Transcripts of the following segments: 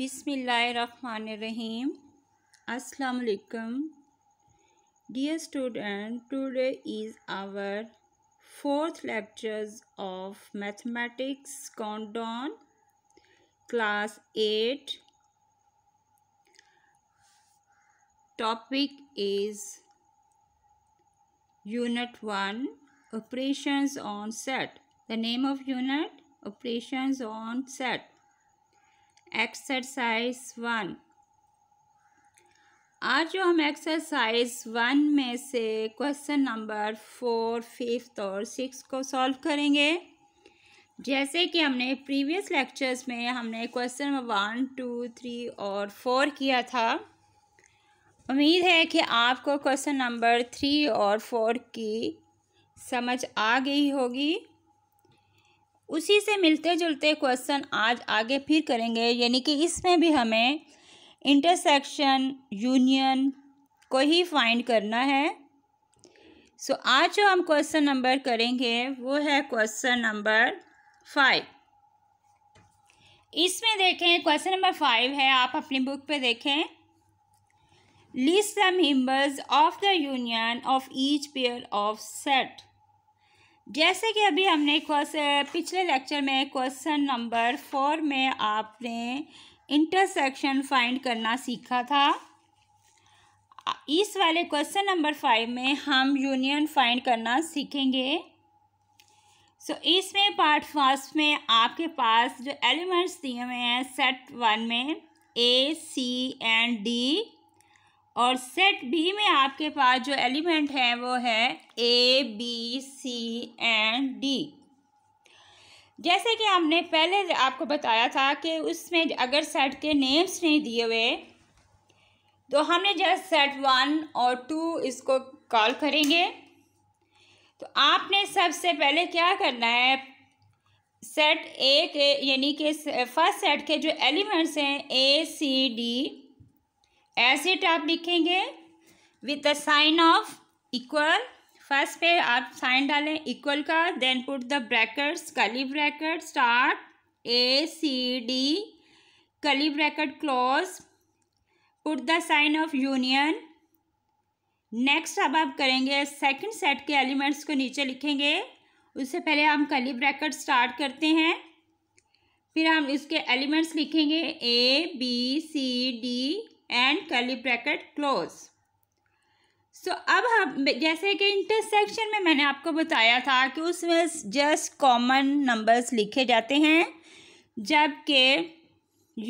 Bismillahirrahmanirrahim. Assalamu alaikum. Dear student, today is our fourth lectures of mathematics countdown class 8. Topic is unit 1 operations on set. The name of unit operations on set exercise one आज जो हम exercise one में से question number four fifth और six को solve करेंगे जैसे कि हमने प्रीवियस लेक्चर्स में हमने question number one two three और फोर किया था उम्मीद है कि आपको क्वेश्चन नंबर थ्री और फोर की समझ आ गई होगी उसी से मिलते जुलते क्वेश्चन आज आगे फिर करेंगे यानी कि इसमें भी हमें इंटरसेक्शन यूनियन को ही फाइंड करना है सो so, आज जो हम क्वेश्चन नंबर करेंगे वो है क्वेश्चन नंबर फाइव इसमें देखें क्वेश्चन नंबर फाइव है आप अपनी बुक पे देखें list the members of the union of each pair of set जैसे कि अभी हमने पिछले लेक्चर में क्वेश्चन नंबर फोर में आपने इंटरसेक्शन फाइंड करना सीखा था इस वाले क्वेश्चन नंबर फाइव में हम यूनियन फाइंड करना सीखेंगे सो so, इसमें पार्ट फर्स्ट में आपके पास जो एलिमेंट्स दिए हुए हैं सेट वन में ए सी एंड डी और सेट बी में आपके पास जो एलिमेंट हैं वो है A B C and D जैसे कि हमने पहले आपको बताया था कि उसमें अगर सेट के नेम्स नहीं दिए हुए तो हमने जस्ट सेट वन और टू इसको कॉल करेंगे तो आपने सबसे पहले क्या करना है सेट ए के यानी कि फर्स्ट सेट के जो एलिमेंट्स हैं ए सी डी ऐसे आप लिखेंगे with the sign of equal first पे आप साइन डालें इक्वल का then put the brackets curly bracket start A C D curly bracket close put the sign of union next अब आप करेंगे सेकंड सेट के एलिमेंट्स को नीचे लिखेंगे उससे पहले हम कली ब्रैकेट स्टार्ट करते हैं फिर हम इसके एलिमेंट्स लिखेंगे A B C D and curly bracket close so so, अब हम हाँ, जैसे कि इंटरसेक्शन में मैंने आपको बताया था कि उसमें जस्ट कॉमन नंबर्स लिखे जाते हैं जबकि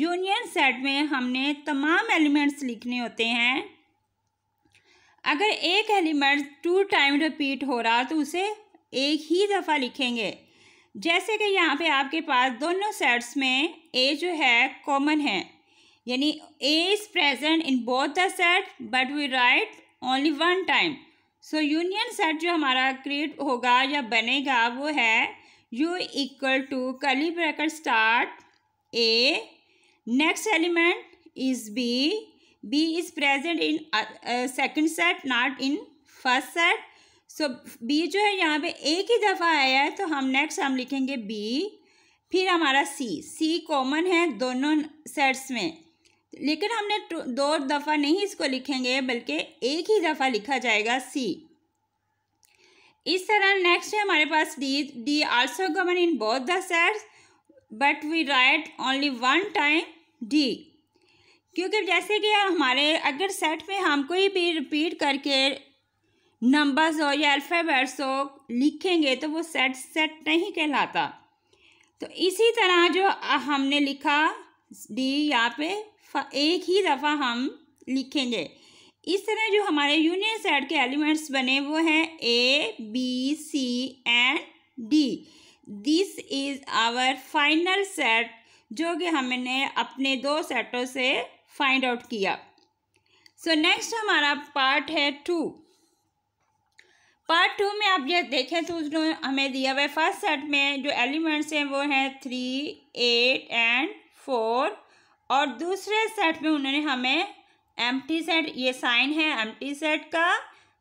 यूनियन सेट में हमने तमाम एलिमेंट्स लिखने होते हैं अगर एक एलिमेंट टू टाइम रिपीट हो रहा तो उसे एक ही दफ़ा लिखेंगे जैसे कि यहाँ पे आपके पास दोनों सेट्स में ए जो है कॉमन है यानी A is present in both the set but we write only one time so union set जो हमारा क्रिएट होगा या बनेगा वो है U equal to curly bracket start A next element is B B is present in second set not in first set so B जो है यहाँ पे एक ही दफ़ा आया है तो हम नेक्स्ट हम लिखेंगे बी फिर हमारा सी सी कॉमन है दोनों सेट्स में लेकिन हमने दो दफ़ा नहीं इसको लिखेंगे बल्कि एक ही दफ़ा लिखा जाएगा सी इस तरह नेक्स्ट है हमारे पास D D also given in both the sets but we write only one time D क्योंकि जैसे कि हमारे अगर सेट में हम कोई भी रिपीट करके नंबर्स हो या अल्फ़ाबेट्स हो लिखेंगे तो वो सेट सेट नहीं कहलाता तो इसी तरह जो हमने लिखा डी यहाँ पे एक ही दफ़ा हम लिखेंगे इस तरह जो हमारे यूनियन सेट के एलिमेंट्स बने वो हैं A B C and D this is our final set जो कि हमने अपने दो सेटों से फाइंड आउट किया सो so, नेक्स्ट हमारा पार्ट है टू पार्ट टू में आप ये देखें तो उसने हमें दिया हुआ है फर्स्ट सेट में जो एलिमेंट्स हैं वो हैं थ्री एट एंड फोर और दूसरे सेट में उन्होंने हमें एम टी सेट ये साइन है एम टी सेट का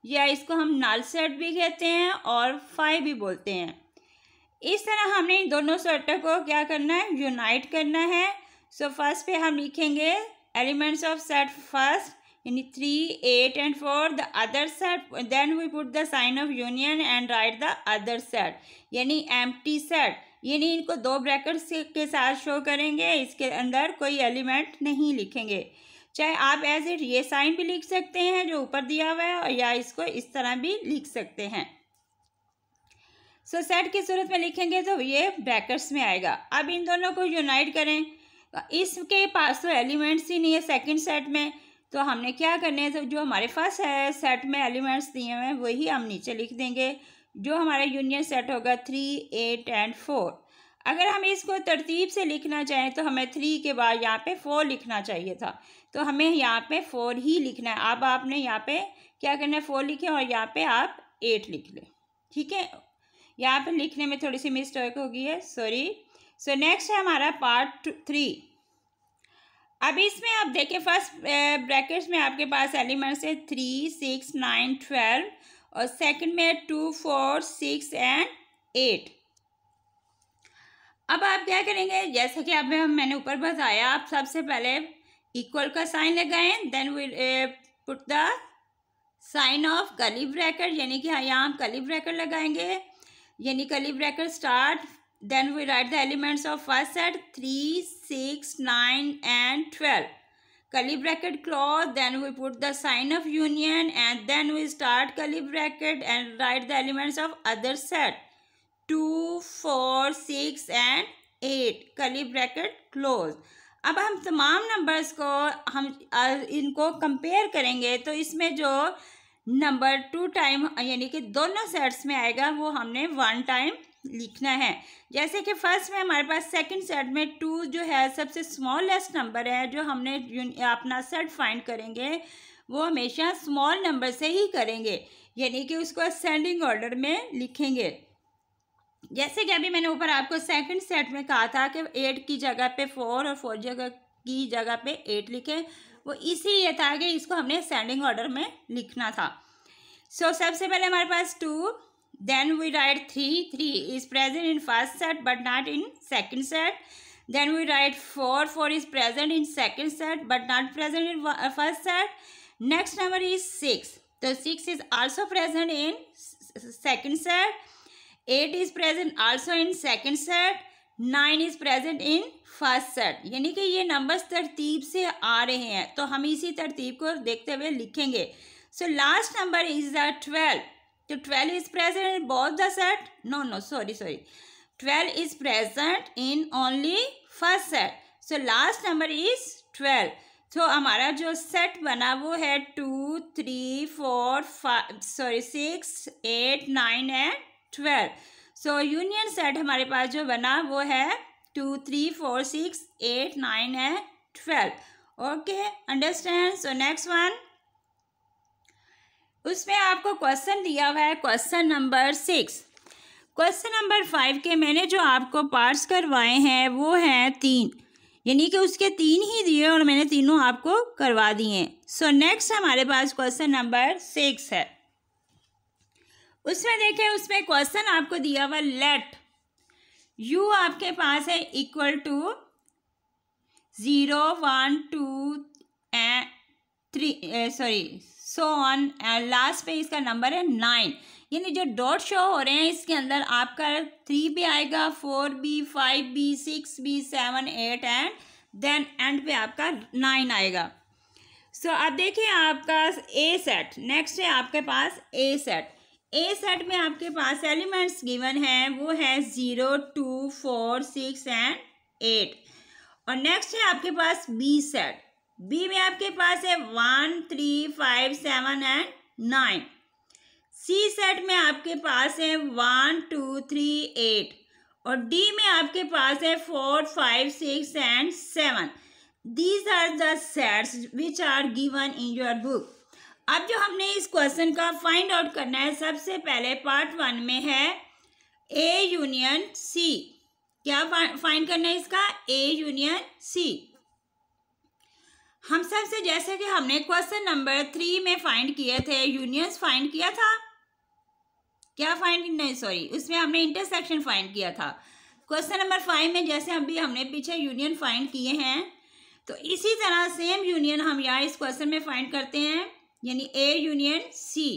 या इसको हम नाल सेट भी कहते हैं और फाइव भी बोलते हैं इस तरह हमने इन दोनों सेटों को क्या करना है यूनाइट करना है सो फर्स्ट पे हम लिखेंगे एलिमेंट्स ऑफ सेट फर्स्ट यानी three eight and four the other set then we put the sign of union and write the other set यानी एम टी सेट यानी इनको दो ब्रैकेट्स के साथ शो करेंगे इसके अंदर कोई एलिमेंट नहीं लिखेंगे चाहे आप एज इट ये साइन भी लिख सकते हैं जो ऊपर दिया हुआ है या इसको इस तरह भी लिख सकते हैं सो so, सेट की सूरत में लिखेंगे तो ये ब्रैकेट्स में आएगा अब इन दोनों को यूनाइट करें इसके पास तो एलिमेंट्स ही नहीं है सेकंड सेट में तो हमने क्या करने है तो जो हमारे पास है सेट में एलिमेंट्स दिए हुए हैं वही हम नीचे लिख देंगे जो हमारा यूनियन सेट होगा थ्री एट एंड फोर अगर हम इसको तरतीब से लिखना चाहें तो हमें थ्री के बाद यहाँ पे फोर लिखना चाहिए था तो हमें यहाँ पे फोर ही लिखना है अब आपने यहाँ पे क्या करना है फोर लिखें और यहाँ पे आप एट लिख लें ठीक है यहाँ पे लिखने में थोड़ी सी मिस्टेक होगी है सॉरी सो नेक्स्ट है हमारा पार्ट थ्री अब इसमें आप देखें फर्स्ट ब्रैकेट्स eh, में आपके पास एलिमेंट्स है थ्री सिक्स नाइन ट्वेल्व और सेकंड में है two four six and eight अब आप क्या करेंगे जैसे कि अब मैंने ऊपर बताया आप सबसे पहले इक्वल का साइन लगाएं then will put the sign of curly bracket यानी कि यहाँ हम कली ब्रैकेट लगाएंगे यानी curly bracket start then we write the elements of first set three six nine and twelve curly bracket clause then we put the sign of union and then we start curly bracket and write the elements of other set 2 4 6 and 8 curly bracket close अब हम तमाम numbers को हम इनको compare करेंगे तो इसमें जो नंबर टू टाइम यानी कि दोनों सेट्स में आएगा वो हमने वन टाइम लिखना है जैसे कि फर्स्ट में हमारे पास सेकंड सेट में टू जो है सबसे स्मॉलेस्ट नंबर है जो हमने अपना सेट फाइंड करेंगे वो हमेशा स्मॉल नंबर से ही करेंगे यानी कि उसको असेंडिंग ऑर्डर में लिखेंगे जैसे कि अभी मैंने ऊपर आपको सेकंड सेट में कहा था कि एट की जगह पे फोर और फोर जगह की जगह पे एट लिखें वो इसीलिए था कि इसको हमने असेंडिंग ऑर्डर में लिखना था सो so, सबसे पहले हमारे पास two then we write 3 3 is present in first set but not in second set then we write 4 4 is present in second set but not present in first set next number is 6 so 6 is also present in second set 8 is present also in second set nine is present in first set यानी कि ये numbers तरतीब से आ रहे हैं तो हम इसी तरतीब को देखते हुए लिखेंगे so last number is the twelve तो twelve is present in both the set no no sorry sorry twelve is present in only first set so last number is twelve तो हमारा जो सेट बना वो है two three four five sorry six eight nine and twelve so union set हमारे पास जो बना वो है two three four six eight nine and twelve okay understand so next one उसमें आपको क्वेश्चन दिया हुआ है question number six question number five के मैंने जो आपको पार्ट्स करवाए हैं वो हैं तीन यानी कि उसके तीन ही दिए और मैंने तीनों आपको करवा दिए सो नेक्स्ट हमारे पास क्वेश्चन नंबर सिक्स है उसमें देखें उसमें क्वेश्चन आपको दिया हुआ लेट यू आपके पास है equal to zero one two three sorry so on and last पे इसका नंबर है नाइन यानी जो डॉट शो हो रहे हैं इसके अंदर आपका थ्री भी आएगा four B five B six B seven eight and then end पे आपका नाइन आएगा सो so, अब देखिए आपका ए सेट नेक्स्ट है आपके पास ए सेट ए सेट में आपके पास एलिमेंट्स गिवन है वो है zero two four six and eight और नेक्स्ट है आपके पास बी सेट बी में आपके पास है one three five seven and nine C set में आपके पास है वन टू थ्री एट और डी में आपके पास है four five six and seven these are the sets which are given in your book अब जो हमने इस क्वेश्चन का फाइंड आउट करना है सबसे पहले पार्ट वन में है ए यूनियन सी क्या फाइंड करना है इसका ए यूनियन सी हम सब से जैसे कि हमने क्वेश्चन नंबर थ्री में फाइंड किए थे यूनियंस फाइंड किया था क्या फाइंड नहीं सॉरी उसमें हमने इंटरसेक्शन फाइंड किया था क्वेश्चन नंबर फाइव में जैसे अभी हमने पीछे यूनियन फाइंड किए हैं तो इसी तरह सेम यूनियन हम यहाँ इस क्वेश्चन में फाइंड करते हैं यानी A union C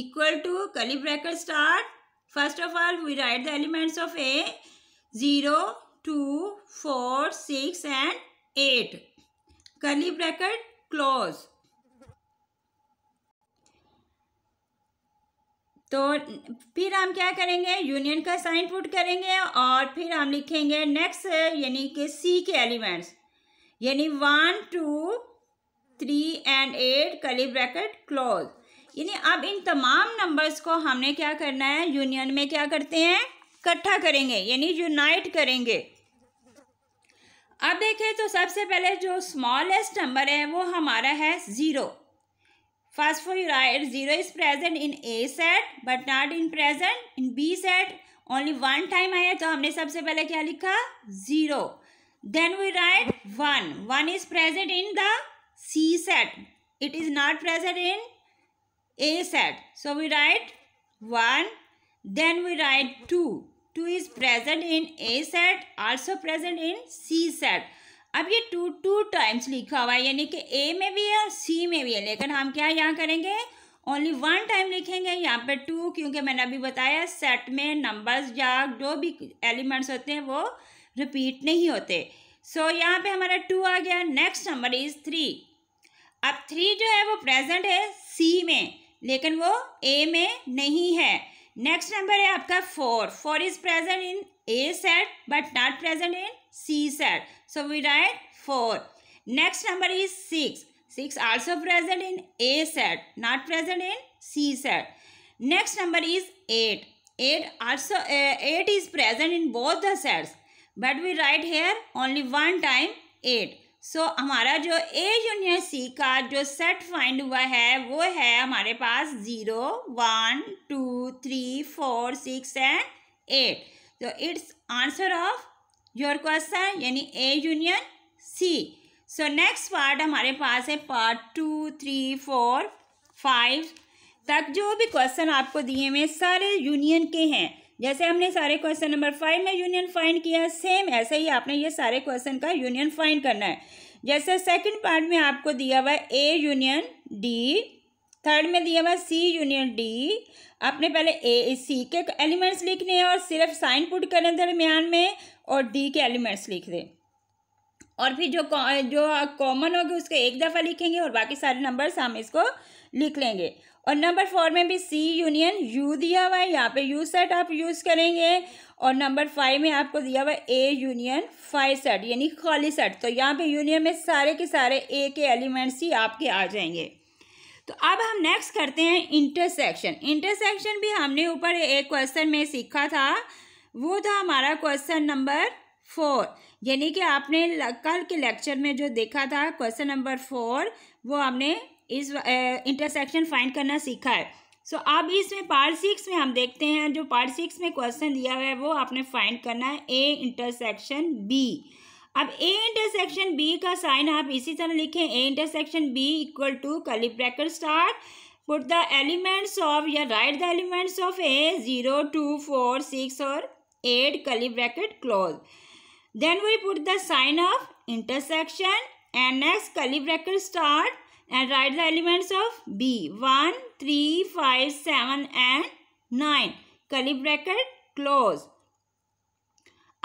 equal to curly bracket start first of all we write the elements of A zero two four six and eight curly bracket close तो फिर हम क्या करेंगे यूनियन का साइन पुट करेंगे और फिर हम लिखेंगे नेक्स्ट यानी कि सी के एलिमेंट्स यानी one two three and eight curly bracket close यानी अब इन तमाम नंबर्स को हमने क्या करना है यूनियन में क्या करते हैं इकट्ठा करेंगे यानी यूनाइट करेंगे अब देखें तो सबसे पहले जो स्मॉलेस्ट नंबर है वो हमारा है zero first for right zero is present in A set but not in present in B set only one time आया तो हमने सबसे पहले क्या लिखा zero then we write one one is present in the C set it is not present in A set so we write one then we write two two is present in A set also present in C set अब ये to two times लिखा हुआ है यानी कि ए में भी है और सी में भी है लेकिन हम क्या यहाँ करेंगे ओनली वन टाइम लिखेंगे यहाँ पे टू क्योंकि मैंने अभी बताया सेट में नंबर्स या जो भी एलिमेंट्स होते हैं वो रिपीट नहीं होते सो so, यहाँ पे हमारा टू आ गया नेक्स्ट नंबर इज़ थ्री अब थ्री जो है वो प्रेजेंट है सी में लेकिन वो ए में नहीं है नेक्स्ट नंबर है आपका four four is present in A set but not present in C set so we write four next number is six six also present in A set not present in C set next number is eight eight also eight is present in both the sets but we write here only one time eight so so, हमारा जो ए union सी का जो set find हुआ है वो है हमारे पास zero one two three four six and eight तो it's answer of your question यानी A union C so next part हमारे पास है part two three four five तक जो भी क्वेश्चन आपको दिए हुए सारे यूनियन के हैं जैसे हमने सारे क्वेश्चन नंबर फाइव में यूनियन फाइंड किया सेम ऐसे ही आपने ये सारे क्वेश्चन का यूनियन फाइंड करना है जैसे सेकंड पार्ट में आपको दिया हुआ ए यूनियन डी थर्ड में दिया हुआ सी यूनियन डी आपने पहले ए सी के एलिमेंट्स लिखने हैं और सिर्फ साइन पुट करने दरमियान में और डी के एलिमेंट्स लिख दें और फिर जो जो कॉमन होगी उसके एक दफ़ा लिखेंगे और बाकी सारे नंबर्स हम इसको लिख लेंगे और नंबर फोर में भी सी यूनियन यू दिया हुआ है यहाँ पे यू सेट आप यूज़ करेंगे और नंबर फाइव में आपको दिया हुआ ए यूनियन फाइव सेट यानी खाली सेट तो यहाँ पे यूनियन में सारे के सारे ए के एलिमेंट्स ही आपके आ जाएंगे तो अब हम नेक्स्ट करते हैं इंटरसेक्शन इंटरसेक्शन भी हमने ऊपर एक क्वेश्चन में सीखा था वो था हमारा क्वेश्चन नंबर फोर यानी कि आपने कल के लेक्चर में जो देखा था क्वेश्चन नंबर फोर वो हमने इस इंटरसेक्शन फाइंड करना सीखा है सो so, अब इसमें पार्ट सिक्स में हम देखते हैं जो पार्ट सिक्स में क्वेश्चन दिया हुआ है वो आपने फाइंड करना है ए इंटरसेक्शन बी अब ए इंटरसेक्शन बी का साइन आप इसी तरह लिखें A intersection B equal to curly bracket start put the elements of या write the elements of A zero two four six और eight curly bracket close then we put the sign of intersection and next curly bracket start and write the elements of B one three five seven and nine curly bracket close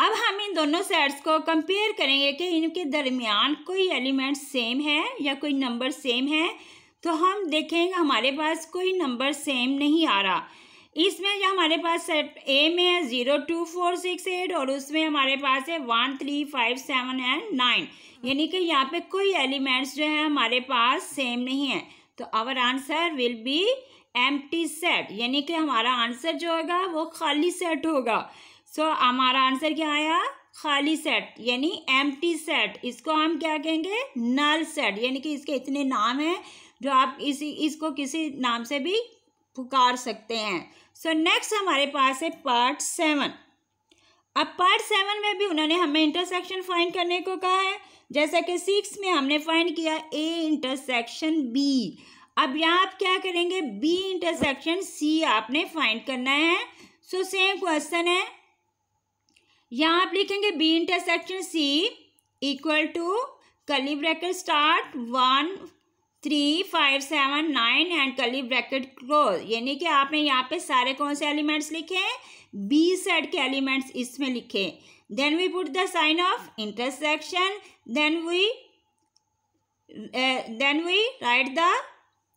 अब हम इन दोनों sets को compare करेंगे कि इनके दरमियान कोई element same है या कोई नंबर सेम है तो हम देखेंगे हमारे पास कोई नंबर सेम नहीं आ रहा इसमें जो हमारे पास सेट ए में है zero two four six eight और उसमें हमारे पास है one three five seven and nine यानी कि यहाँ पे कोई एलिमेंट्स जो है हमारे पास सेम नहीं है तो आवर आंसर विल बी एम सेट यानी कि हमारा आंसर जो होगा वो खाली सेट होगा सो so, हमारा आंसर क्या आया खाली सेट यानी एम सेट इसको हम क्या कहेंगे नल सेट यानी कि इसके इतने नाम हैं जो आप इसी इसको किसी नाम से भी पुकार सकते हैं सो so, नेक्स्ट हमारे पास है पार्ट सेवन अब पार्ट सेवन में भी उन्होंने हमें इंटरसेक्शन फाइंड करने को कहा है जैसा कि सिक्स में हमने फाइंड किया ए इंटरसेक्शन बी अब यहाँ आप क्या करेंगे बी इंटरसेक्शन सी आपने फाइंड करना है सो सेम क्वेश्चन है यहाँ आप लिखेंगे B intersection C equal to curly bracket start one three five seven nine and curly bracket close यानी कि आपने यहाँ पे सारे कौन से एलिमेंट्स लिखे हैं बी सेट के एलिमेंट्स इसमें लिखे then we put the sign of intersection then we then we write the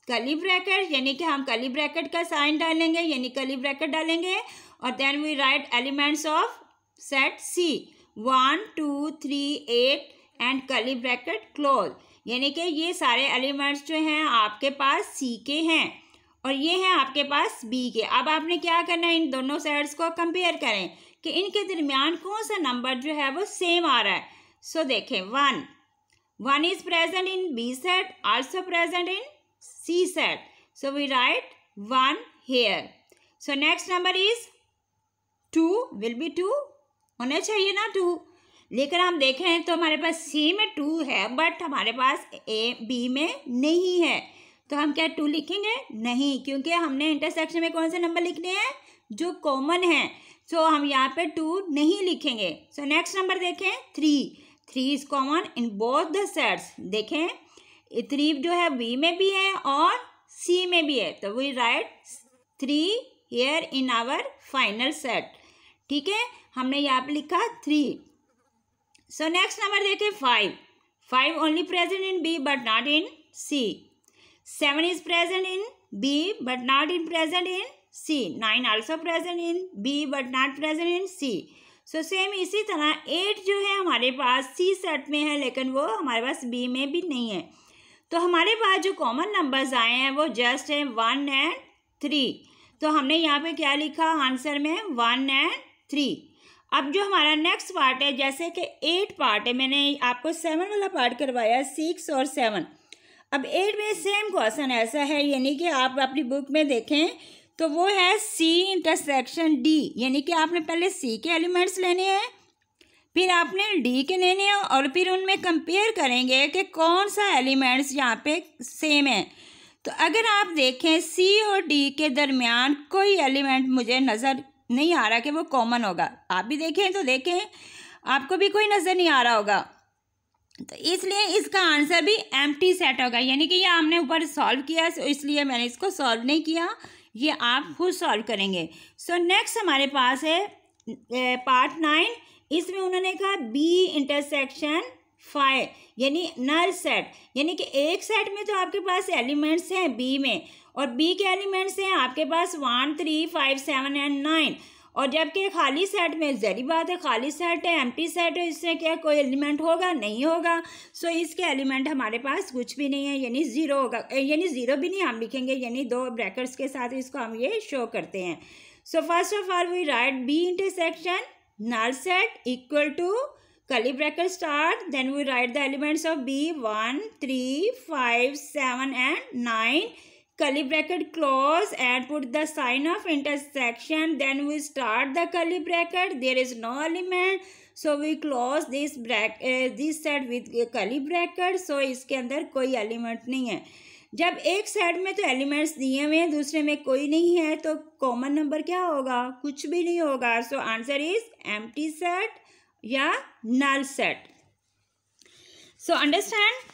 curly bracket यानी कि हम कली ब्रैकेट का साइन डालेंगे यानी कली ब्रैकेट डालेंगे और then we write elements of set C one two three eight and curly bracket close यानी कि ये सारे एलिमेंट्स जो हैं आपके पास सी के हैं और ये हैं आपके पास बी के अब आपने क्या करना है इन दोनों सेट्स को कंपेयर करें कि इनके दरमियान कौन सा नंबर जो है वो सेम आ रहा है सो देखें one one is present in B set also present in C set so we write one here so next number is two will be two होना चाहिए ना टू लेकिन हम देखें तो हमारे पास सी में टू है बट हमारे पास ए बी में नहीं है तो हम क्या टू लिखेंगे नहीं क्योंकि हमने इंटरसेक्शन में कौन से नंबर लिखने हैं जो कॉमन हैं सो so, हम यहाँ पे टू नहीं लिखेंगे सो नेक्स्ट नंबर देखें three three is common in both the sets देखें थ्री जो है बी में भी है और सी में भी है तो we write three here in our final set ठीक है हमने यहाँ पे लिखा थ्री सो नेक्स्ट नंबर देखें five five only present in B but not in C seven is present in B but not in present in C nine also present in B but not present in C so same इसी तरह eight जो है हमारे पास सी set में है लेकिन वो हमारे पास बी में भी नहीं है तो हमारे पास जो कॉमन नंबर्स आए हैं वो जस्ट है वन एंड थ्री तो हमने यहाँ पे क्या लिखा आंसर में वन एंड थ्री अब जो हमारा नेक्स्ट पार्ट है जैसे कि एट पार्ट है मैंने आपको सेवन वाला पार्ट करवाया सिक्स और सेवन अब एट में सेम क्वेश्चन ऐसा है यानी कि आप अपनी बुक में देखें तो वो है सी इंटरसेक्शन डी यानी कि आपने पहले सी के एलिमेंट्स लेने हैं फिर आपने डी के लेने हैं और फिर उनमें कंपेयर करेंगे कि कौन सा एलिमेंट्स यहाँ पे सेम है तो अगर आप देखें सी और डी के दरमियान कोई एलिमेंट मुझे नज़र नहीं आ रहा कि वो कॉमन होगा आप भी देखें तो देखें आपको भी कोई नज़र नहीं आ रहा होगा तो इसलिए इसका आंसर भी एम सेट होगा यानी कि ये हमने ऊपर सॉल्व किया so तो इसलिए मैंने इसको सॉल्व नहीं किया ये आप खुद सॉल्व करेंगे सो so, नेक्स्ट हमारे पास है पार्ट नाइन इसमें उन्होंने कहा बी इंटरसेक्शन फाइव यानी नल सेट यानी कि एक सेट में तो आपके पास एलिमेंट्स हैं बी में और बी के एलिमेंट्स हैं आपके पास one three five seven and nine और जबकि खाली सेट में जहरी बात है खाली सेट है एम्प्टी सेट है इसमें क्या कोई एलिमेंट होगा नहीं होगा सो इसके एलिमेंट हमारे पास कुछ भी नहीं है यानी ज़ीरो होगा यानी ज़ीरो भी नहीं हम लिखेंगे यानी दो ब्रैकेट्स के साथ इसको हम ये शो करते हैं so first of all we write B intersection null set equal to curly bracket start then we write the elements of B one three five seven and nine curly bracket close and put the sign of intersection then we start the curly bracket there is no element so we close this bracket this side with curly bracket so इसके अंदर कोई element नहीं है जब एक side में तो elements दिए हुए हैं दूसरे में कोई नहीं है तो कॉमन नंबर क्या होगा कुछ भी नहीं होगा so answer is empty set या null set so understand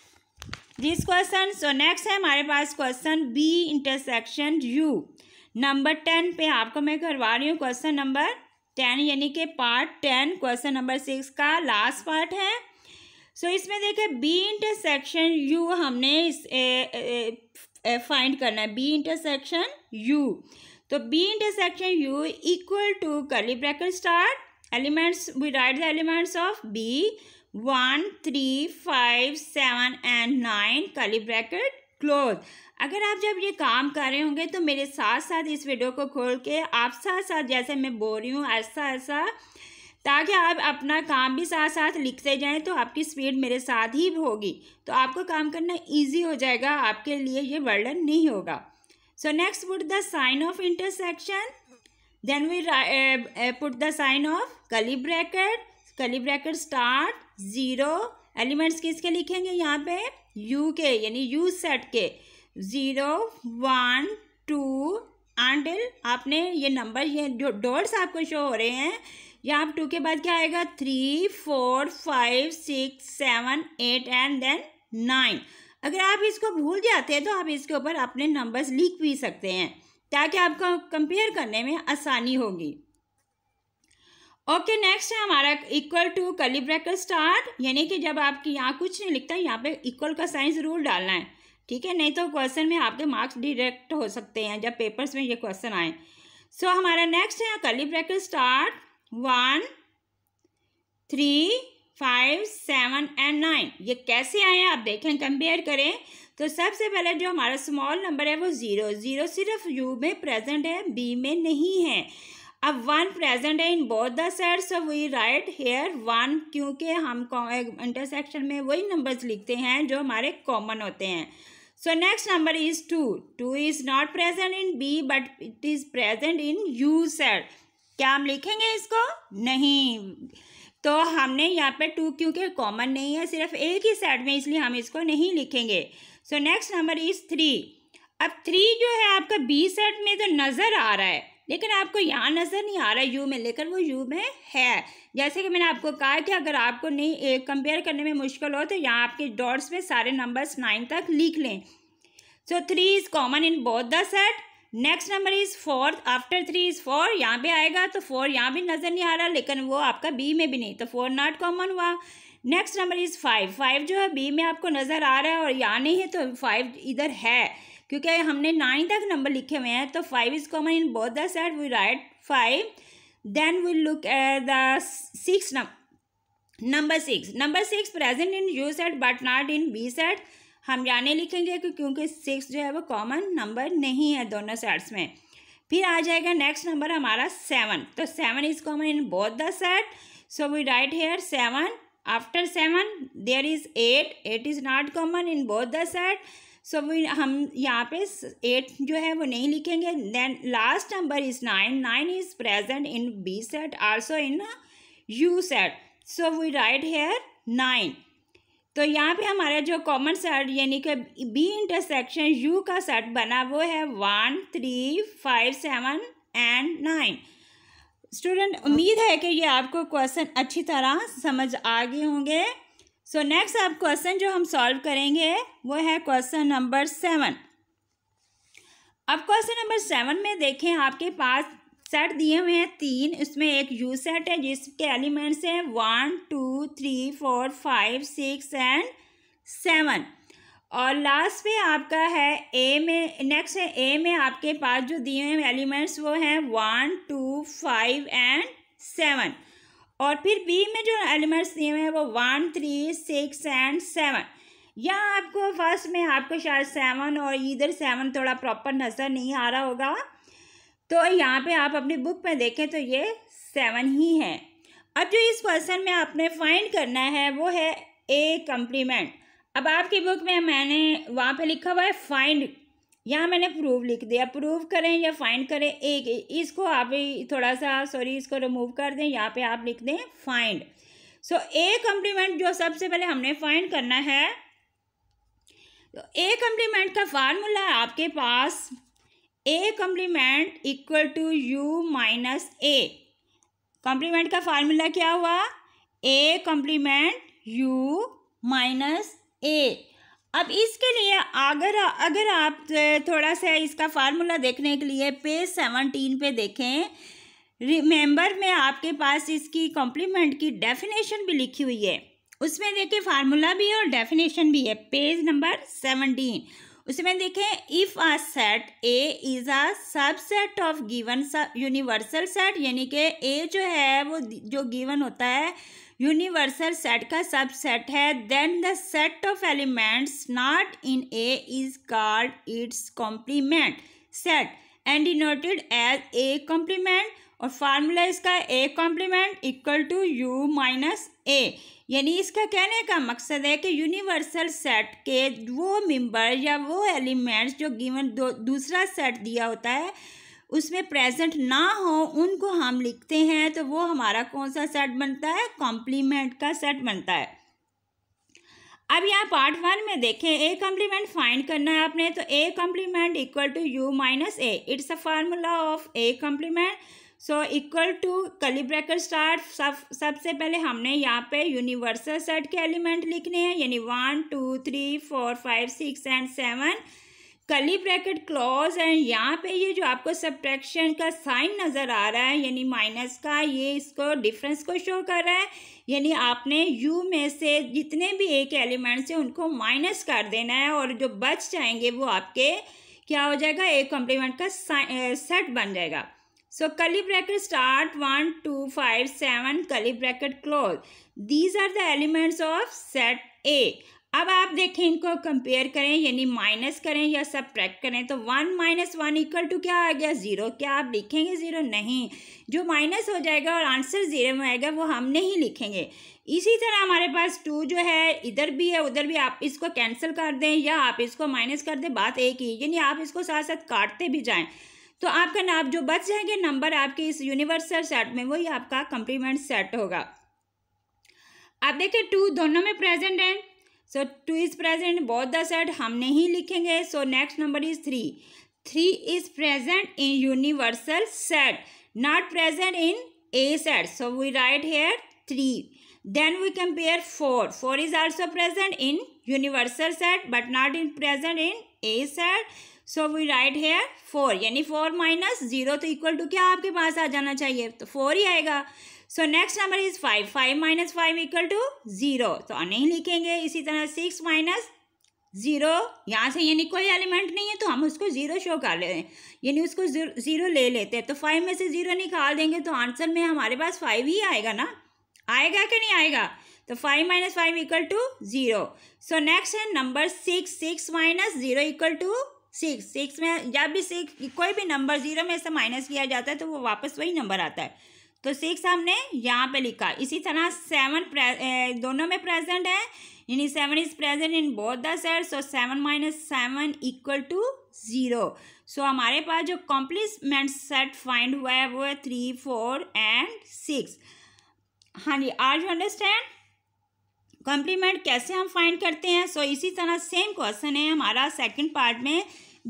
this question so next है हमारे पास question B intersection U number ten पे आपको मैं करवा रही हूँ क्वेश्चन नंबर टेन यानी कि part ten question number six का लास्ट पार्ट है सो so, इसमें देखे बी इंटरसेक्शन यू हमने इस फाइंड करना है बी इंटरसेक्शन यू तो B intersection U equal to curly bracket start elements we write the elements of B one three five seven and nine curly bracket close अगर आप जब ये काम कर रहे होंगे तो मेरे साथ साथ इस वीडियो को खोल के आप साथ साथ जैसे मैं बोल रही हूँ ऐसा ऐसा ताकि आप अपना काम भी साथ साथ लिखते जाएं तो आपकी स्पीड मेरे साथ ही होगी तो आपको काम करना इजी हो जाएगा आपके लिए ये वर्डन नहीं होगा so next put the sign of intersection then we put the sign of curly bracket curly bracket start zero elements किसके लिखेंगे यहाँ पे यू के यानी यू सेट के ज़ीरो वन टू आंटिल आपने ये नंबर ये डोर्स आपको शो हो रहे हैं यहाँ आप टू के बाद क्या आएगा three four five six seven eight and then nine अगर आप इसको भूल जाते हैं तो आप इसके ऊपर अपने नंबर्स लिख भी सकते हैं ताकि आपको कंपेयर करने में आसानी होगी ओके नेक्स्ट है हमारा equal to curly bracket start यानी कि जब आपकी यहाँ कुछ नहीं लिखता यहाँ पे इक्वल का साइन ज़रूर डालना है ठीक है नहीं तो क्वेश्चन में आपके मार्क्स डिडक्ट हो सकते हैं जब पेपर्स में ये क्वेश्चन आए सो so, हमारा नेक्स्ट है curly bracket start one three five seven and nine ये कैसे आए आप देखें कंपेयर करें तो सबसे पहले जो हमारा स्मॉल नंबर है वो ज़ीरो ज़ीरो सिर्फ यू में प्रेजेंट है बी में नहीं है अब वन प्रेजेंट है in both the sets we write here one क्योंकि हम इंटरसेक्शन में वही नंबर्स लिखते हैं जो हमारे कॉमन होते हैं so next number is two two is not present in B but it is present in U set क्या हम लिखेंगे इसको नहीं तो हमने यहाँ पे टू क्योंकि कॉमन नहीं है सिर्फ एक ही सेट में इसलिए हम इसको नहीं लिखेंगे so next number is three अब थ्री जो है आपका बी सेट में तो नज़र आ रहा है लेकिन आपको यहाँ नज़र नहीं आ रहा यू में लेकिन वो यू में है जैसे कि मैंने आपको कहा कि अगर आपको नहीं कंपेयर करने में मुश्किल हो तो यहाँ आपके डॉट्स में सारे नंबर्स नाइन तक लिख लें so three is common in both the set next number is fourth after three is four यहाँ पे आएगा तो फोर यहाँ भी नज़र नहीं आ रहा लेकिन वो आपका बी में भी नहीं तो फोर नॉट कॉमन हुआ next number is five five जो है बी में आपको नज़र आ रहा है और यहाँ नहीं है तो फाइव इधर है क्योंकि हमने नाइन तक नंबर लिखे हुए हैं तो five is common in both the set we write five then we look at the six number six number six present in U set but not in B set हम जाने लिखेंगे क्योंकि six जो है वो कॉमन नंबर नहीं है दोनों सेट्स में फिर आ जाएगा नेक्स्ट नंबर हमारा सेवन तो seven is common in both the set so we write here seven after seven there is eight eight is not common in both the set so so, हम यहाँ पे eight जो है वो नहीं लिखेंगे then last number is nine nine is present in B set also in U set so we write here nine तो यहाँ पे हमारा जो कॉमन सेट यानी कि बी इंटरसेक्शन यू का सेट बना वो है one three five seven and nine student उम्मीद है कि ये आपको क्वेश्चन अच्छी तरह समझ आ गए होंगे सो नेक्स्ट अब क्वेश्चन जो हम सॉल्व करेंगे वो है क्वेश्चन नंबर सेवन अब क्वेश्चन नंबर सेवन में देखें आपके पास सेट दिए हुए हैं तीन इसमें एक यू सेट है जिसके एलिमेंट्स हैं one two three four five six and seven और लास्ट पे आपका है ए में नेक्स्ट है ए में आपके पास जो दिए हुए एलिमेंट्स वो हैं one two five and seven और फिर बी में जो एलिमेंट्स दिए हुए हैं वो one three six and seven या आपको फर्स्ट में आपको शायद सेवन और इधर सेवन थोड़ा प्रॉपर नज़र नहीं आ रहा होगा तो यहाँ पे आप अपनी बुक में देखें तो ये सेवन ही है अब जो इस क्वेश्चन में आपने फाइंड करना है वो है ए कम्प्लीमेंट अब आपकी बुक में मैंने वहाँ पे लिखा हुआ है फाइंड यहाँ मैंने प्रूव लिख दिया प्रूव करें या फाइंड करें एक इसको आप थोड़ा सा सॉरी इसको रिमूव कर दें यहाँ पे आप लिख दें फाइंड सो ए कम्प्लीमेंट जो सबसे पहले हमने फाइंड करना है तो ए कम्प्लीमेंट का फार्मूला है आपके पास A complement equal to U minus A complement का फार्मूला क्या हुआ A complement U minus A अब इसके लिए अगर अगर आप थोड़ा सा इसका फार्मूला देखने के लिए पेज सेवनटीन पे देखें रिमेंबर में आपके पास इसकी कॉम्प्लीमेंट की डेफिनेशन भी लिखी हुई है उसमें देखें फार्मूला भी है और डेफिनेशन भी है पेज नंबर सेवनटीन उसमें देखें if a set A is a subset of given universal set यानी कि ए जो है वो जो गिवन होता है यूनिवर्सल सेट का सबसेट है then the set of elements not in A is called its complement set and denoted as A complement और फार्मूला इसका A complement equal to U minus A यानी इसका कहने का मकसद है कि यूनिवर्सल सेट के वो मेंबर या वो एलिमेंट्स जो गिवन दूसरा सेट दिया होता है उसमें प्रेजेंट ना हो उनको हम लिखते हैं तो वो हमारा कौन सा सेट बनता है कॉम्प्लीमेंट का सेट बनता है अब यहाँ पार्ट वन में देखें ए कॉम्प्लीमेंट फाइंड करना है आपने तो A complement equal to U minus A it's a formula of A complement so equal to curly bracket start सब सबसे पहले हमने यहाँ पे यूनिवर्सल सेट के एलिमेंट लिखने हैं यानी one two three four five six and seven curly bracket close and यहाँ पे ये जो आपको सब्ट्रैक्शन का साइन नज़र आ रहा है यानी माइनस का ये इसको डिफरेंस को शो कर रहा है यानी आपने यू में से जितने भी एक एलिमेंट्स हैं उनको माइनस कर देना है और जो बच जाएंगे वो आपके क्या हो जाएगा एक कॉम्प्लीमेंट का सेट बन जाएगा so curly bracket start one two five seven curly bracket close these are the elements of set A अब आप देखें इनको कंपेयर करें यानी माइनस करें या सब करें तो one minus one equal to क्या आ गया ज़ीरो क्या आप लिखेंगे ज़ीरो नहीं जो माइनस हो जाएगा और आंसर ज़ीरो में आएगा वो हम नहीं लिखेंगे इसी तरह हमारे पास टू जो है इधर भी है उधर भी आप इसको कैंसिल कर दें या आप इसको माइनस कर दें बात एक ही यानी आप इसको साथ साथ काटते भी जाएँ तो आपका नाप जो बच जाएंगे नंबर आपके इस यूनिवर्सल सेट में वही आपका कंप्लीमेंट सेट होगा आप देखें टू दोनों में प्रेजेंट है so two is present both the set हम नहीं लिखेंगे so next number is three three is present in universal set not present in A set so we write here three then we compare four four is also present in universal set but not in present in A set so we write here four यानी four minus zero तो equal to क्या आपके पास आ जाना चाहिए तो four ही आएगा so next number is five five minus five equal to zero तो नहीं लिखेंगे इसी तरह सिक्स माइनस ज़ीरो यहाँ से यानी कोई एलिमेंट नहीं है तो हम उसको ज़ीरो शो कर ले हैं यानी उसको ज़ीरो ले लेते हैं तो फाइव में से ज़ीरो निकाल देंगे तो आंसर में हमारे पास फाइव ही आएगा ना आएगा कि नहीं आएगा तो five minus five equal to zero so next है number six six minus zero equal to six six में जब भी सिक्स कोई भी नंबर ज़ीरो में से माइनस किया जाता है तो वो वापस वही नंबर आता है तो सिक्स हमने यहाँ पे लिखा इसी तरह सेवन दोनों में प्रेजेंट है यानी seven is present in both the set so seven minus seven equal to zero सो हमारे पास जो कॉम्प्लीसमेंट सेट फाइंड हुआ है वो है थ्री फोर एंड सिक्स हाँ जी आर यू अंडरस्टैंड कॉम्प्लीमेंट कैसे हम फाइंड करते हैं सो so, इसी तरह सेम क्वेश्चन है हमारा सेकंड पार्ट में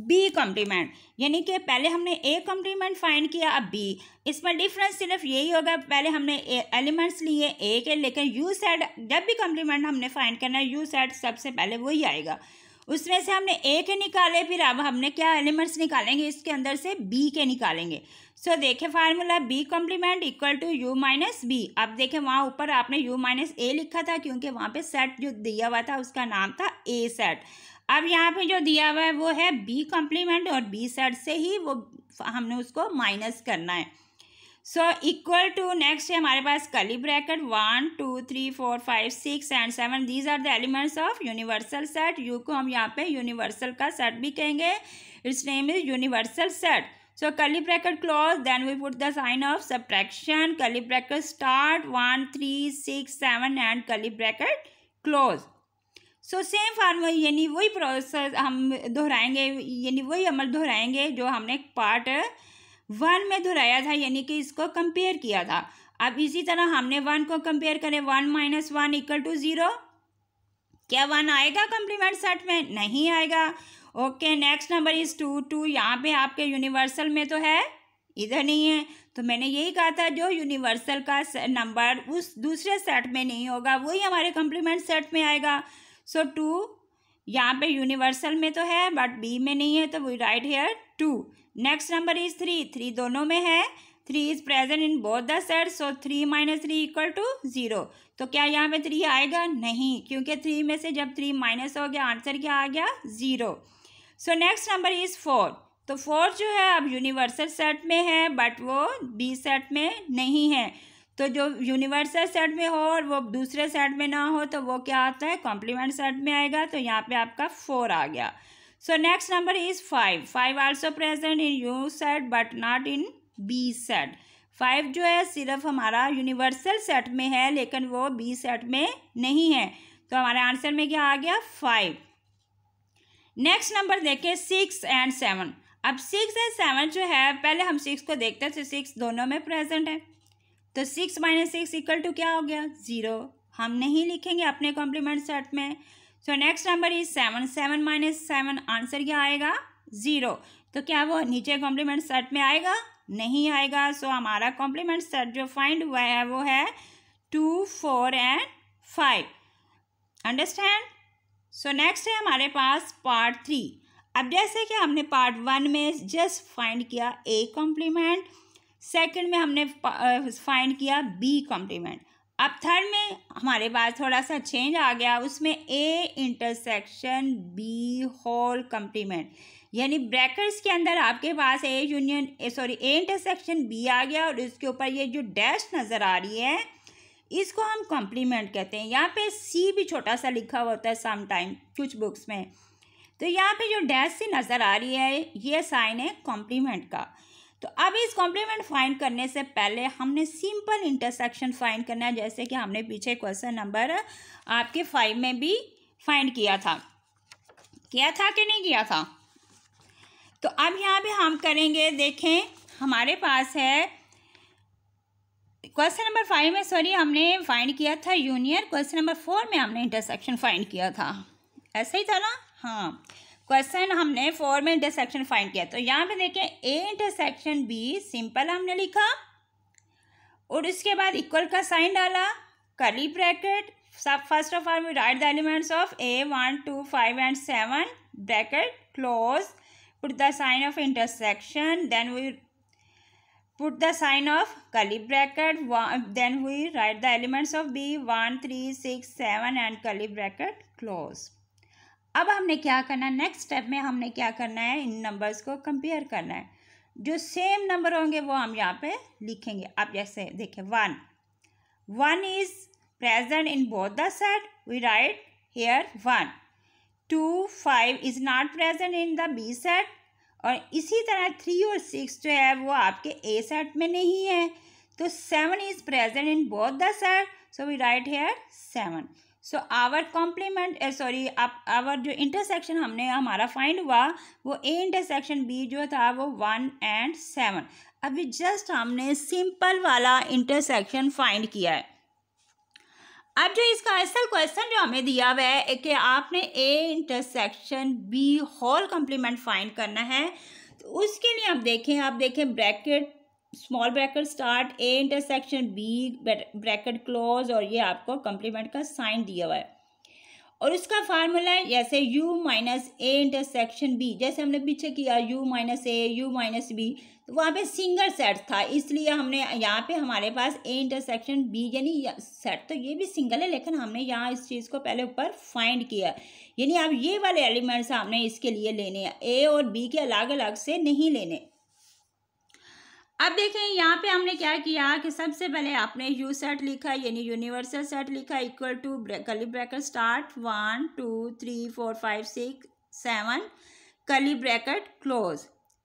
बी कॉम्प्लीमेंट यानी कि पहले हमने ए कॉम्प्लीमेंट फाइंड किया अब बी इसमें डिफरेंस सिर्फ यही होगा पहले हमने एलिमेंट्स लिए ए के लेकिन यू सेट जब भी कॉम्प्लीमेंट हमने फाइंड करना है यू सेट सबसे पहले वही आएगा उसमें से हमने ए के निकाले फिर अब हमने क्या एलिमेंट्स निकालेंगे इसके अंदर से बी के निकालेंगे सो so, देखें formula B complement equal to U minus B अब देखें वहाँ ऊपर आपने यू माइनस ए लिखा था क्योंकि वहाँ पे सेट जो दिया हुआ था उसका नाम था ए सेट अब यहाँ पे जो दिया हुआ है वो है बी कॉम्प्लीमेंट और बी सेट से ही वो हमने उसको माइनस करना है सो इक्वल टू नेक्स्ट है हमारे पास curly bracket one two three four five six and seven these are the elements of universal set U को हम यहाँ पे यूनिवर्सल का सेट भी कहेंगे it's name is universal set so curly bracket close then we put the sign of subtraction curly bracket start one three six seven and curly bracket close so same formula यानी वही process हम दोहराएंगे यानी वही अमल दोहराएंगे जो हमने part one में दोहराया था यानी कि इसको कंपेयर किया था अब इसी तरह हमने वन को कंपेयर करें one minus one equal to zero क्या वन आएगा कम्प्लीमेंट सेट में नहीं आएगा okay next number is two two यहाँ पे आपके यूनिवर्सल में तो है इधर नहीं है तो मैंने यही कहा था जो यूनिवर्सल का नंबर उस दूसरे सेट में नहीं होगा वही हमारे कम्प्लीमेंट सेट में आएगा सो टू यहाँ पे यूनिवर्सल में तो है बट बी में नहीं है तो we write here two next number is three three दोनों में है three is present in both the set so three minus three equal to zero तो क्या यहाँ पे थ्री आएगा नहीं क्योंकि थ्री में से जब थ्री माइनस हो गया आंसर क्या आ गया zero so next number is four तो फोर जो है अब यूनिवर्सल सेट में है बट वो बी सेट में नहीं है तो जो यूनिवर्सल सेट में हो और वो दूसरे सेट में ना हो तो वो क्या आता है कॉम्प्लीमेंट सेट में आएगा तो यहाँ पे आपका फोर आ गया so next number is five five also present in U set but not in B set five जो है सिर्फ हमारा यूनिवर्सल सेट में है लेकिन वो बी सेट में नहीं है तो हमारे आंसर में क्या आ गया फाइव नेक्स्ट नंबर देखें सिक्स एंड सेवन अब सिक्स एंड सेवन जो है पहले हम सिक्स को देखते हैं तो सिक्स दोनों में प्रेजेंट है तो six minus six equal to क्या हो गया ज़ीरो हम नहीं लिखेंगे अपने कॉम्प्लीमेंट सेट में so next number is seven seven minus seven answer क्या आएगा ज़ीरो तो क्या वो नीचे कॉम्प्लीमेंट सेट में आएगा नहीं आएगा सो so, हमारा कॉम्प्लीमेंट सेट जो फाइंड हुआ है वो है two four and five understand so next है हमारे पास पार्ट थ्री अब जैसे कि हमने पार्ट वन में जस्ट फाइंड किया ए कॉम्प्लीमेंट सेकंड में हमने फाइंड uh, किया बी कॉम्प्लीमेंट अब थर्ड में हमारे पास थोड़ा सा चेंज आ गया उसमें A intersection B whole complement यानी ब्रैकेट्स के अंदर आपके पास A union sorry A intersection B आ गया और इसके ऊपर ये जो डैश नज़र आ रही है इसको हम कॉम्प्लीमेंट कहते हैं यहाँ पे सी भी छोटा सा लिखा हुआ होता है समटाइम कुछ बुक्स में तो यहाँ पे जो डैश सी नज़र आ रही है ये साइन है कॉम्प्लीमेंट का तो अब इस कॉम्प्लीमेंट फाइंड करने से पहले हमने सिंपल इंटरसेक्शन फाइंड करना है जैसे कि हमने पीछे क्वेश्चन नंबर आपके फाइव में भी फाइंड किया था किया था कि नहीं किया था तो अब यहाँ पे हम करेंगे देखें हमारे पास है क्वेश्चन नंबर फाइव में सॉरी हमने फाइंड किया था यूनियर क्वेश्चन नंबर फोर में हमने इंटरसेक्शन फाइंड किया था ऐसा ही था ना हाँ क्वेश्चन हमने फोर में इंटरसेक्शन फाइंड किया तो यहाँ पे देखें ए इंटरसेक्शन बी सिंपल हमने लिखा और उसके बाद इक्वल का साइन डाला कली ब्रैकेट सब first of all we write the elements of A one two five and seven bracket close put the sign of intersection then we put the sign of curly bracket then we write the elements of B one three six seven and curly bracket close अब हमने क्या करना है next step में हमने क्या करना है इन नंबर्स को कंपेयर करना है जो सेम नंबर होंगे वो हम यहाँ पे लिखेंगे आप जैसे देखें one one is present in both the set we write here one two five is not present in the B set और इसी तरह थ्री और सिक्स जो है वो आपके ए सेट में नहीं है तो seven is present in both the set so we write here seven so our complement sorry आप आवर जो इंटरसेक्शन हमने हमारा फाइंड हुआ वो ए इंटरसेक्शन बी जो था वो वन एंड सेवन अभी जस्ट हमने सिंपल वाला इंटरसेक्शन फाइंड किया है अब जो इसका असल क्वेश्चन जो हमें दिया हुआ है कि आपने A intersection B whole complement find करना है तो उसके लिए आप देखें आप देखें bracket small bracket start A intersection B bracket close और ये आपको कंप्लीमेंट का साइन दिया हुआ है और उसका फार्मूला है जैसे u minus A intersection B जैसे हमने पीछे किया u minus A U minus B तो वहाँ पे सिंगल सेट था इसलिए हमने यहाँ पे हमारे पास ए इंटरसेक्शन बी यानी सेट तो ये भी सिंगल है लेकिन हमने यहाँ इस चीज़ को पहले ऊपर फाइंड किया यानी आप ये वाले एलिमेंट्स हमने इसके लिए लेने ए और बी के अलग अलग से नहीं लेने अब देखें यहाँ पे हमने क्या किया कि सबसे पहले आपने यू सेट लिखा यानी यूनिवर्सल सेट लिखा equal to curly bracket start one two three four five six seven curly bracket close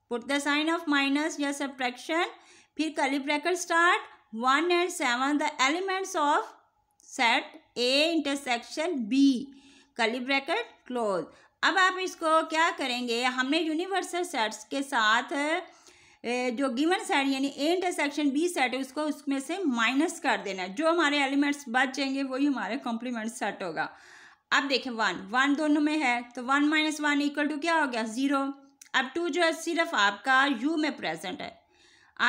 put the sign of minus या सब्ट्रैक्शन फिर curly bracket start one and seven the elements of set A intersection B curly bracket close अब आप इसको क्या करेंगे हमने universal sets के साथ जो गिवन साइड यानी ए इंटरसेक्शन बी सेट है उसको उसमें से माइनस कर देना है जो हमारे एलिमेंट्स बच जाएंगे वही हमारे कॉम्प्लीमेंट सेट होगा अब देखें वन वन दोनों में है तो one minus one equal to क्या हो गया ज़ीरो अब टू जो है सिर्फ आपका यू में प्रेजेंट है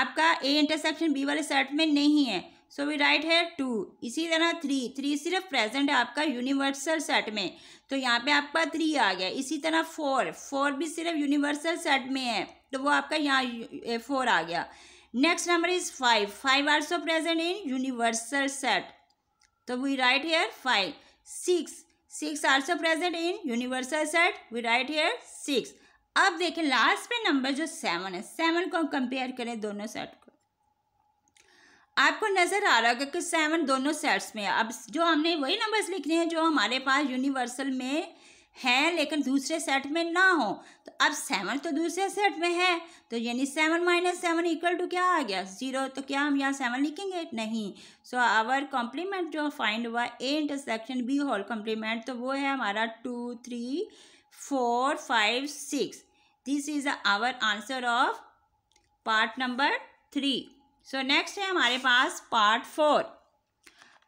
आपका ए इंटरसेक्शन बी वाले सेट में नहीं है सो वी राइट है टू इसी तरह थ्री थ्री सिर्फ प्रेजेंट है आपका यूनिवर्सल सेट में तो यहाँ पे आपका थ्री आ गया इसी तरह फोर फोर भी सिर्फ यूनिवर्सल सेट में है तो वो आपका यहाँ फोर आ गया next number is five five also present in universal set तो we write here five six six also present in universal set we write here six अब देखें लास्ट पे नंबर जो सेवन है seven को हम compare करें दोनों सेट आपको नज़र आ रहा होगा कि सेवन दोनों सेट्स में अब जो हमने वही नंबर्स लिखने हैं जो हमारे पास यूनिवर्सल में हैं लेकिन दूसरे सेट में ना हो तो अब सेवन तो दूसरे सेट में है तो यानी seven minus seven equal to क्या आ गया ज़ीरो तो क्या हम यहाँ सेवन लिखेंगे नहीं सो आवर कॉम्प्लीमेंट जो फाइंड हुआ A intersection B whole complement तो वो है हमारा two three four five six this is our answer of part number three so so, next है हमारे पास पार्ट फोर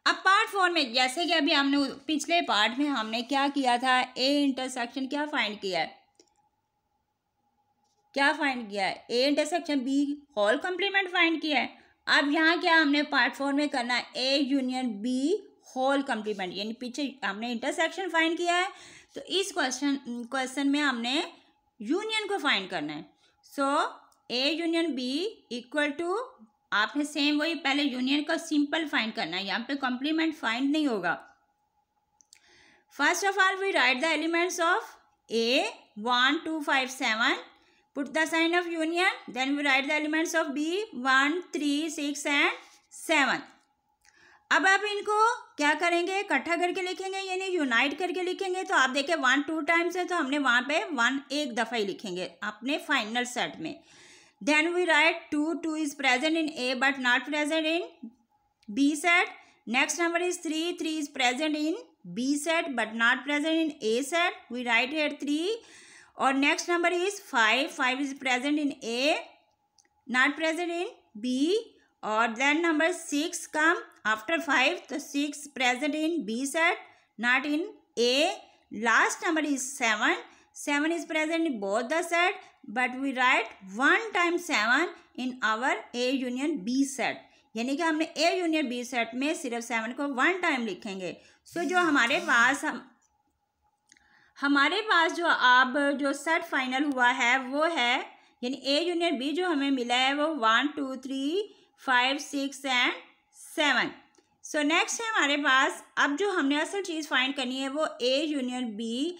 अब पार्ट फोर में जैसे कि अभी हमने पिछले पार्ट में हमने क्या किया था ए इंटरसेक्शन क्या फाइंड किया है क्या फाइंड किया है A intersection B whole complement find किया है अब यहाँ क्या हमने पार्ट फोर में करना है A union B whole complement यानी पीछे हमने इंटरसेक्शन फाइंड किया है तो इस क्वेश्चन क्वेश्चन में हमने यूनियन को फाइंड करना है so A union B equal to आपने सेम वही पहले यूनियन का सिंपल फाइंड करना है यहाँ पे कॉम्प्लीमेंट फाइंड नहीं होगा first of all we write the elements of A one two five seven put the sign of union then we write the elements of B one three six and seven अब आप इनको क्या करेंगे इकट्ठा करके लिखेंगे यानी यूनाइट करके लिखेंगे तो आप देखें वन टू टाइम्स है तो हमने वहाँ पे वन एक दफ़ा ही लिखेंगे अपने फाइनल सेट में Then we write 2, 2 is present in A but not present in B set. Next number is 3, 3 is present in B set but not present in A set. We write here 3. Or next number is 5, 5 is present in A, not present in B. Or then number 6 come after 5, so 6 present in B set, not in A. Last number is 7, 7 is present in both the set but we write one time seven in our A union B set यानी कि हमने ए union B set में सिर्फ seven को one time लिखेंगे सो so, जो हमारे पास हम हमारे पास जो अब जो सेट फाइनल हुआ है वो है यानी ए यूनियन बी जो हमें मिला है वो one two three five six and seven so next है हमारे पास अब जो हमने असल चीज़ फाइंड करनी है वो ए यूनियन बी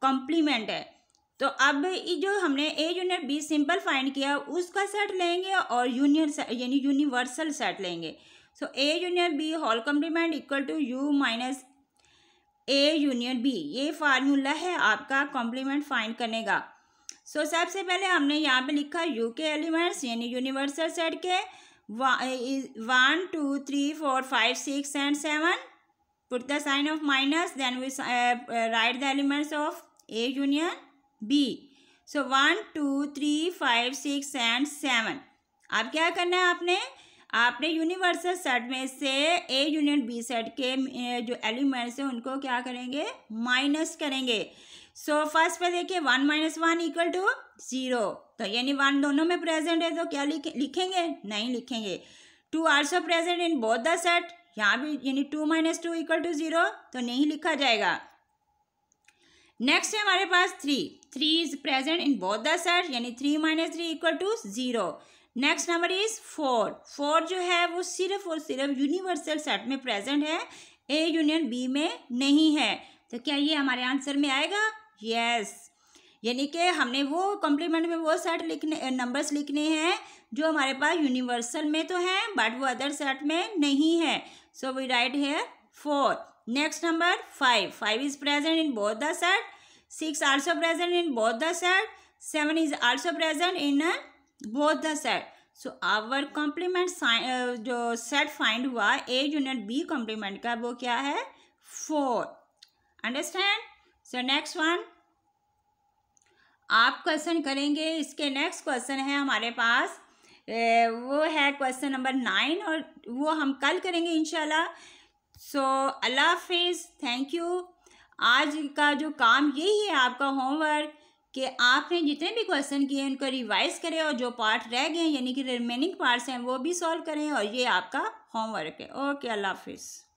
कॉम्प्लीमेंट है तो अब ये जो हमने A unit B simple find किया उसका सेट लेंगे और यूनियन यानी यूनिवर्सल सेट लेंगे so A union B whole complement equal to U minus A union B ये फार्मूला है आपका कॉम्प्लीमेंट फाइंड करने का सो so, सबसे पहले हमने यहाँ पे लिखा यू के एलिमेंट्स यानी यूनिवर्सल सेट के one two three four five six and seven put the sign of minus then we write the elements of A union B so one two three five six and seven अब क्या करना है आपने आपने universal set में से ए union B set के जो एलिमेंट्स हैं उनको क्या करेंगे माइनस करेंगे सो फर्स्ट पे देखिए one minus one equal to zero तो यानी वन दोनों में प्रेजेंट है तो क्या लिखे, लिखेंगे नहीं लिखेंगे two also present in both the set यहाँ भी यानी two minus two equal to zero तो नहीं लिखा जाएगा नेक्स्ट है हमारे पास three three is present in both the set यानी three minus three equal to zero next number is four four जो है वो सिर्फ और सिर्फ यूनिवर्सल सेट में प्रेजेंट है ए यूनियन बी में नहीं है तो क्या ये हमारे आंसर में आएगा यस yes. यानी कि हमने वो कॉम्प्लीमेंट में वो सेट लिखने नंबर्स लिखने हैं जो हमारे पास यूनिवर्सल में तो हैं बट वो अदर सेट में नहीं है so we write here four next number five five is present in both the set six also present in both the set seven is also present in both the set so our complement जो set find हुआ A unit B complement का वो क्या है for understand so next one आप question करेंगे इसके next question है हमारे पास वो है क्वेश्चन नंबर नाइन और वो हम कल करेंगे इंशाल्लाह सो अल्लाह हाफिज़ थैंक यू आज का जो काम यही है आपका होमवर्क कि आपने जितने भी क्वेश्चन किए हैं उनको रिवाइज करें और जो पार्ट रह गए हैं यानी कि रिमेनिंग पार्ट्स हैं वो भी सॉल्व करें और ये आपका होमवर्क है ओके अल्लाह हाफिज़